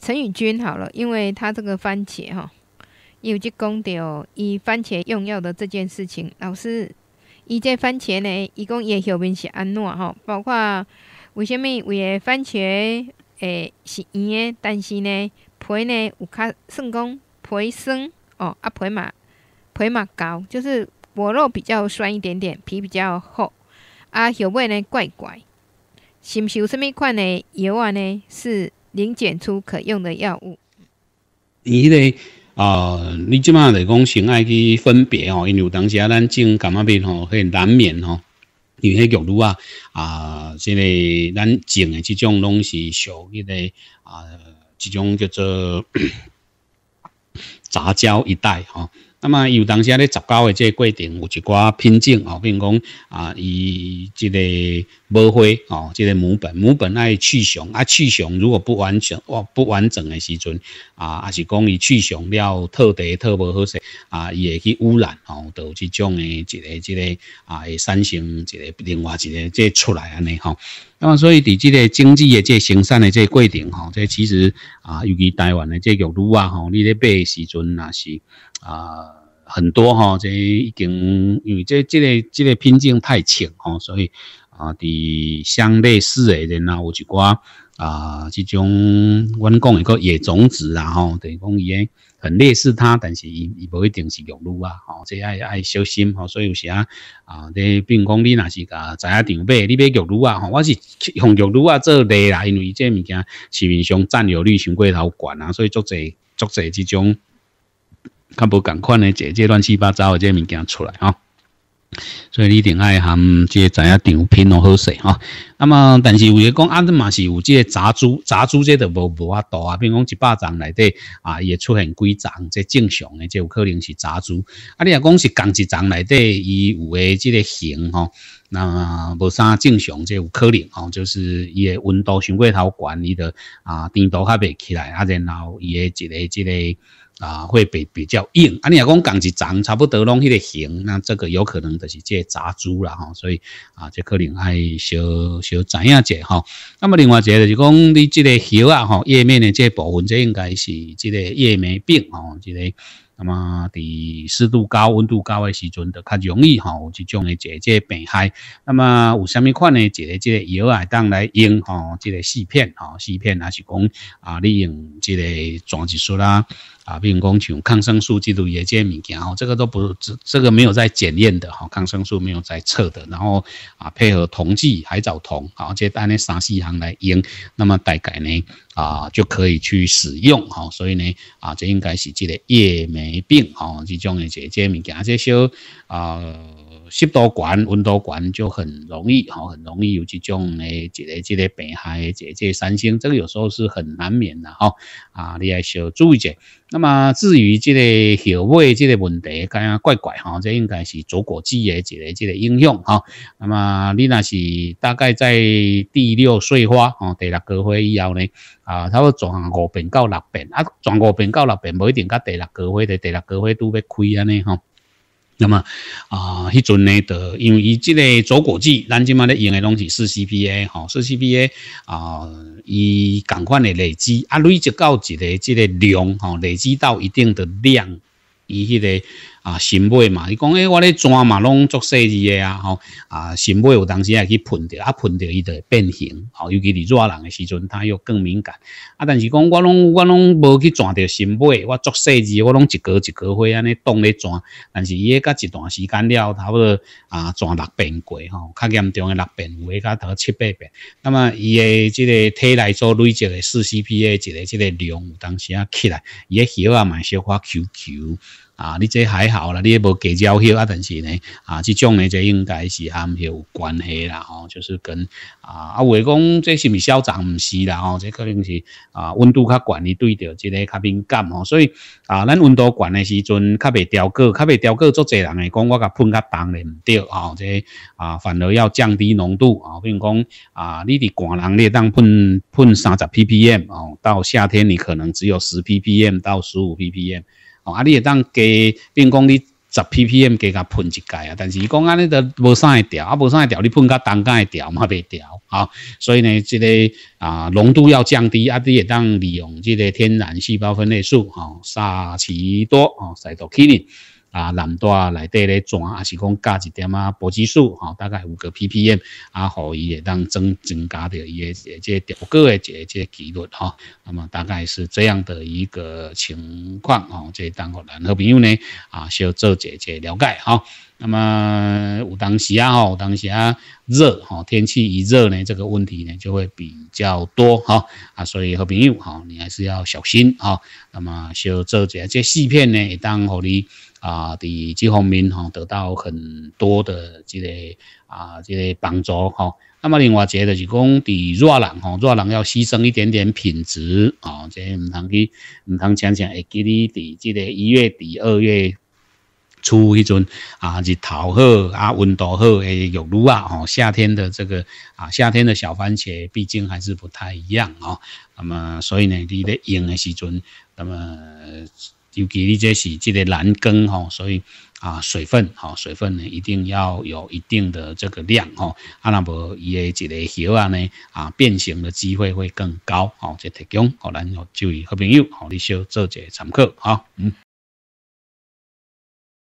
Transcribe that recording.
陈宇君，好了，因为他这个番茄哈，有去讲到伊以番茄用药的这件事情，老师，伊这番茄呢，伊讲伊的后面是安怎吼，包括为什么的番茄诶是圆的，但是呢皮呢有较算讲皮酸哦，啊皮嘛皮嘛高，就是果肉比较酸一点点，皮比较厚，啊后尾呢怪怪，是毋是有什物款的药啊呢是。零检出可用的药物。伊个啊，你即马来讲先爱去分别哦，因为有当时啊，咱种感冒病吼，去难免吼，有迄药物啊啊，即个咱种的这种拢是属于个啊，这种叫做 杂交一代哈。那么，有当时咧杂交的这过程有一寡品种哦，如讲啊，伊这个母花哦，这个母本母本爱去雄啊，去雄如果不完全哦不完整的时阵啊，啊是讲伊去雄了，特袋特无好势啊，也会去污染哦，都有这种的一个这个啊，产生一个另外一个这出来安尼吼。那么，所以伫这个经济的这生产的这过程吼，这其实啊，尤其台湾的这玉女啊吼，你咧买时阵那是。啊，很多哈，这已经因为这这个这个品种太浅哈，所以啊，滴相类似的人啊，有一寡啊，这种我讲一个野种子啊，吼，等于讲伊很类似它，但是伊伊不一定是玉露啊，吼，这爱爱小心吼，所以有时啊，啊，你比如讲你若是个知影场买，你买玉露啊，吼，我是用玉露啊做例啊，因为这物件市面上占有率相对老高啊，所以足这足这这种。较无共款诶，这这乱七八糟诶，这物件出来吼。所以你定爱含这知影长品种好吼。啊。那么但是有诶讲，安尼嘛是有这杂猪，杂猪这都无无啊多啊。比如讲一百丛内底啊，伊会出现几掌，这正常诶，这有可能是杂猪。啊，你若讲是共一层内底，伊有诶即个形吼，那无啥正常，这有可能吼。就是伊诶温度伤过头悬伊的啊，甜度较袂起来，啊，然后伊诶一个即个。啊，会比比较硬，啊，你若讲共一长差不多拢迄个形，那这个有可能就是这杂株啦吼，所以啊，这可能爱小小知影一下那么另外一个就是讲，你这个叶啊吼，叶面的这部分，这应该是这个叶霉病哦，这个那么伫湿度高、温度高的时候，就较容易吼有这种的这这病害。那么有啥物款呢？这个这药啊，当来用吼，这个四片吼，四片还是讲啊，你用这个壮子素啦。发病工琼抗生素记录叶结米件，然这个都不这这个没有在检验的哈，抗生素没有在测的，然后啊配合铜剂海藻酮，好，这单呢三四行来用，那么大概呢啊就可以去使用哈，所以呢啊这应该是这个叶霉病哈，这种的这些物件，一些啊湿度管温度管就很容易哈，很容易有这种呢这个这个病害的这结三星，这个有时候是很难免的哈，啊你要小注意者，那那么至于这个后尾这个问题，感觉怪怪哈，这应该是左股枝的一个、这个影响哈。那么你那是大概在第六岁花哦，第六个花以后呢，啊，差不多转五遍到六遍，啊，转五遍到六遍，冇一定，甲第六个花、的第六个花都要开安尼哈。那么啊，迄阵呢，就因为伊即个左国际，咱即马咧用的拢是四 C P A，吼，四 C P A 啊，伊港款的累积，啊，累积到一个即个量，吼，累积到一定的量，伊迄个。啊，新买嘛，你讲诶，我咧转嘛，拢做细字诶啊，吼啊，新买有当时也去喷着，啊，喷着伊就会变形，吼，尤其是热人诶时阵，它又更敏感。啊，但是讲我拢我拢无去转着新买，我做设字，我拢一格一格花安尼当咧转，但是伊迄过一段时间了，差不多啊，转六遍过吼，较严重诶六遍有诶，甲读七八遍。那么伊诶，即个体内做累积诶四 C P A，一个即个量有当时啊起来，伊也喜啊嘛小花 Q Q。啊，你这还好了，你也无计较黑啊。但是呢，啊，这种呢就应该是含有关系啦，吼，就是跟啊啊，话讲，这是咪嚣长唔是啦，吼，这可能是啊温度较悬，你对到这个较敏感哦，所以啊，咱温度悬的时阵，较未雕刻，较未雕刻，做侪人会讲我甲喷较重的唔对啊，这啊反而要降低浓度啊，比如讲啊，你伫寒人咧当喷喷三十 ppm 哦，到夏天你可能只有十 ppm 到十五 ppm。啊！你也当加，变讲你十 ppm 加甲喷一届啊。但是伊讲安尼都无啥会调啊，无啥会调，你喷甲单间会调嘛？未调啊。所以呢，这个啊，浓度要降低啊。你也当利用这个天然细胞分类素啊，沙奇多啊，赛多克林。啊，南端内底咧转，还是讲加一点啊，保激数吼，大概五个 ppm 啊，可以当增增加的一些这调个的这这几率哈。那么大概是这样的一个情况啊，这当互咱好朋友呢啊，需要做这这了解哈。那么有当时啊，吼，当时啊热吼，天气一热呢，这个问题呢就会比较多哈啊，所以好朋友哈，你还是要小心哈。那么需要做这这细片呢，也当互你。啊！伫这方面嚇得到很多的即个啊，即个帮助嚇。那么另外一个就是讲，伫弱人嚇，弱人要牺牲一点点品质啊，即係唔能去唔能常常会记哋伫即个一月底二月初迄阵啊，日头好啊，温度好诶，有露啊，吼。夏天的这个啊，夏天的小番茄，毕竟还是不太一样啊。那么所以呢，你咧用的时阵，那么。尤其你这是这个栏杆吼，所以啊水分哈水分呢一定要有一定的这个量哈，啊那无伊这个叶啊呢啊变形的机会会更高哦，这提供哦，咱后就伊好朋友哦，你少做一参考啊，嗯。